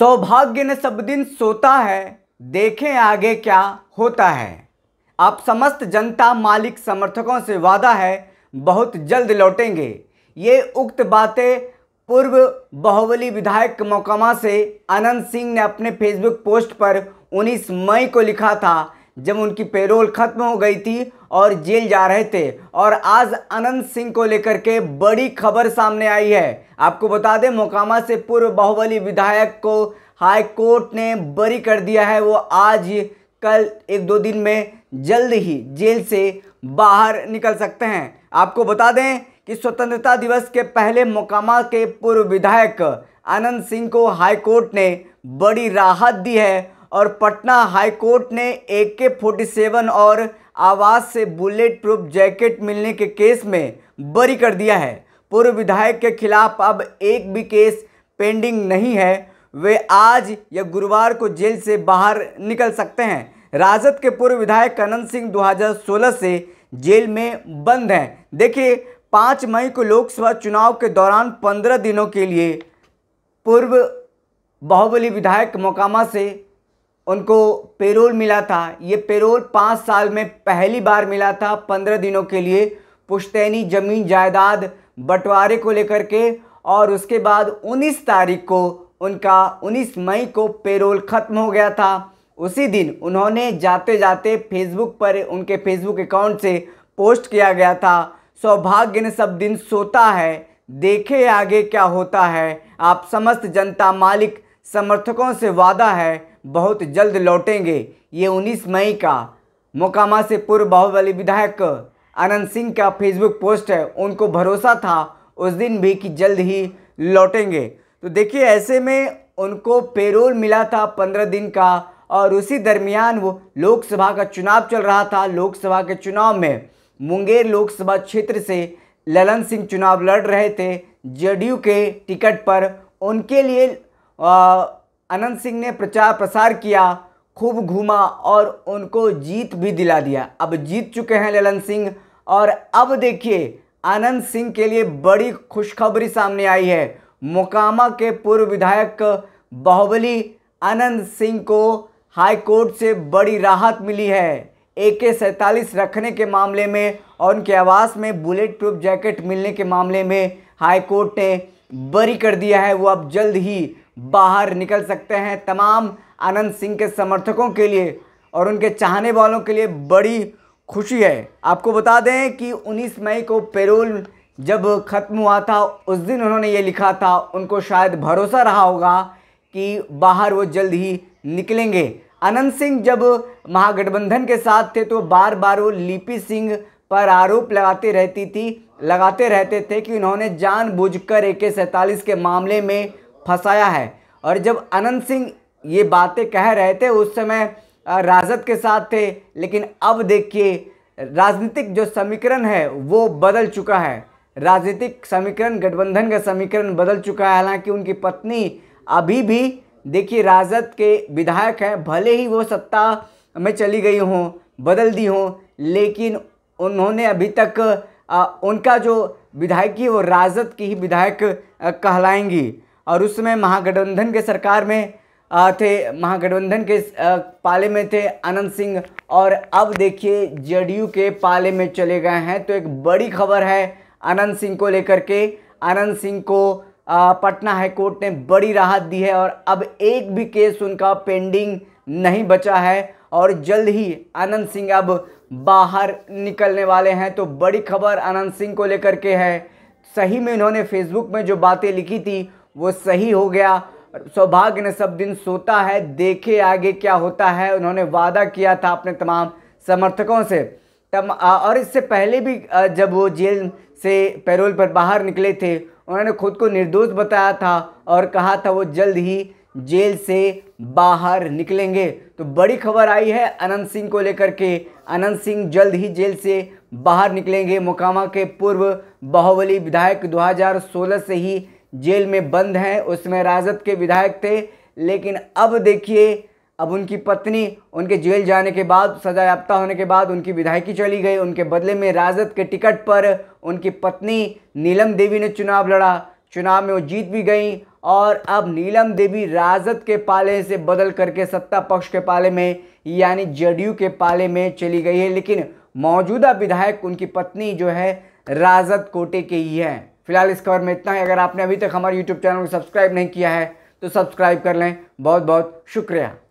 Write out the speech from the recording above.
सौभाग्य ने सब दिन सोता है देखें आगे क्या होता है आप समस्त जनता मालिक समर्थकों से वादा है बहुत जल्द लौटेंगे ये उक्त बातें पूर्व बहुबली विधायक मोकामा से अनंत सिंह ने अपने फेसबुक पोस्ट पर 19 मई को लिखा था जब उनकी पेरोल खत्म हो गई थी और जेल जा रहे थे और आज अनंत सिंह को लेकर के बड़ी खबर सामने आई है आपको बता दें मोकामा से पूर्व बाहुबली विधायक को हाई कोर्ट ने बरी कर दिया है वो आज कल एक दो दिन में जल्द ही जेल से बाहर निकल सकते हैं आपको बता दें कि स्वतंत्रता दिवस के पहले मोकामा के पूर्व विधायक अनंत सिंह को हाईकोर्ट ने बड़ी राहत दी है और पटना हाई कोर्ट ने ए के फोर्टी सेवन और आवास से बुलेट प्रूफ जैकेट मिलने के केस में बरी कर दिया है पूर्व विधायक के खिलाफ अब एक भी केस पेंडिंग नहीं है वे आज या गुरुवार को जेल से बाहर निकल सकते हैं राजद के पूर्व विधायक अनंत सिंह 2016 से जेल में बंद हैं देखिए पाँच मई को लोकसभा चुनाव के दौरान पंद्रह दिनों के लिए पूर्व बाहुबली विधायक मोकामा से उनको पेरोल मिला था ये पेरोल पाँच साल में पहली बार मिला था पंद्रह दिनों के लिए पुश्तैनी ज़मीन जायदाद बंटवारे को लेकर के और उसके बाद 19 तारीख को उनका 19 मई को पेरोल ख़त्म हो गया था उसी दिन उन्होंने जाते जाते फेसबुक पर उनके फेसबुक अकाउंट से पोस्ट किया गया था सौभाग्य ने सब दिन सोता है देखे आगे क्या होता है आप समस्त जनता मालिक समर्थकों से वादा है बहुत जल्द लौटेंगे ये 19 मई का मोकामा से पूर्व बाहुबली विधायक आनंद सिंह का फेसबुक पोस्ट है उनको भरोसा था उस दिन भी कि जल्द ही लौटेंगे तो देखिए ऐसे में उनको पेरोल मिला था पंद्रह दिन का और उसी दरमियान वो लोकसभा का चुनाव चल रहा था लोकसभा के चुनाव में मुंगेर लोकसभा क्षेत्र से ललन सिंह चुनाव लड़ रहे थे जेडीयू के टिकट पर उनके लिए आ, अनंत सिंह ने प्रचार प्रसार किया खूब घूमा और उनको जीत भी दिला दिया अब जीत चुके हैं ललन सिंह और अब देखिए अनंत सिंह के लिए बड़ी खुशखबरी सामने आई है मोकामा के पूर्व विधायक बाहुबली अनंत सिंह को हाई कोर्ट से बड़ी राहत मिली है ए के सैंतालीस रखने के मामले में और उनके आवास में बुलेट प्रूफ जैकेट मिलने के मामले में हाई कोर्ट ने बरी कर दिया है वो अब जल्द ही बाहर निकल सकते हैं तमाम आनंद सिंह के समर्थकों के लिए और उनके चाहने वालों के लिए बड़ी खुशी है आपको बता दें कि 19 मई को पेरोल जब ख़त्म हुआ था उस दिन उन्होंने ये लिखा था उनको शायद भरोसा रहा होगा कि बाहर वो जल्द ही निकलेंगे अनंत सिंह जब महागठबंधन के साथ थे तो बार बार वो लिपि सिंह पर आरोप लगाते रहती थी लगाते रहते थे कि उन्होंने जानबूझकर बुझ सैंतालीस के मामले में फंसाया है और जब अनंत सिंह ये बातें कह रहे थे उस समय राजद के साथ थे लेकिन अब देखिए राजनीतिक जो समीकरण है वो बदल चुका है राजनीतिक समीकरण गठबंधन का समीकरण बदल चुका है हालांकि उनकी पत्नी अभी भी देखिए राजद के विधायक हैं भले ही वो सत्ता में चली गई हों बदल दी हों लेकिन उन्होंने अभी तक आ, उनका जो विधायकी वो राजद की ही विधायक कहलाएंगी और उस समय महागठबंधन के सरकार में थे महागठबंधन के पाले में थे अनंत सिंह और अब देखिए जेडीयू के पाले में चले गए हैं तो एक बड़ी खबर है अनंत सिंह को लेकर के अनंत सिंह को पटना हाई कोर्ट ने बड़ी राहत दी है और अब एक भी केस उनका पेंडिंग नहीं बचा है और जल्द ही अनंत सिंह अब बाहर निकलने वाले हैं तो बड़ी खबर अनंत सिंह को लेकर के है सही में इन्होंने फेसबुक में जो बातें लिखी थी वो सही हो गया सौभाग्य ने सब दिन सोता है देखे आगे क्या होता है उन्होंने वादा किया था अपने तमाम समर्थकों से तम और इससे पहले भी जब वो जेल से पैरोल पर बाहर निकले थे उन्होंने खुद को निर्दोष बताया था और कहा था वो जल्द ही जेल से बाहर निकलेंगे तो बड़ी खबर आई है अनंत सिंह को लेकर के अनंत सिंह जल्द ही जेल से बाहर निकलेंगे मोकामा के पूर्व बाहुबली विधायक 2016 से ही जेल में बंद हैं उसमें राजद के विधायक थे लेकिन अब देखिए अब उनकी पत्नी उनके जेल जाने के बाद सजा याफ्ता होने के बाद उनकी विधायकी चली गई उनके बदले में राजद के टिकट पर उनकी पत्नी नीलम देवी ने चुनाव लड़ा चुनाव में वो जीत भी गई और अब नीलम देवी राजद के पाले से बदल करके सत्ता पक्ष के पाले में यानी जेडीयू के पाले में चली गई है लेकिन मौजूदा विधायक उनकी पत्नी जो है राजद कोटे के ही हैं फिलहाल इस खबर में इतना ही अगर आपने अभी तक हमारे यूट्यूब चैनल को सब्सक्राइब नहीं किया है तो सब्सक्राइब कर लें बहुत बहुत शुक्रिया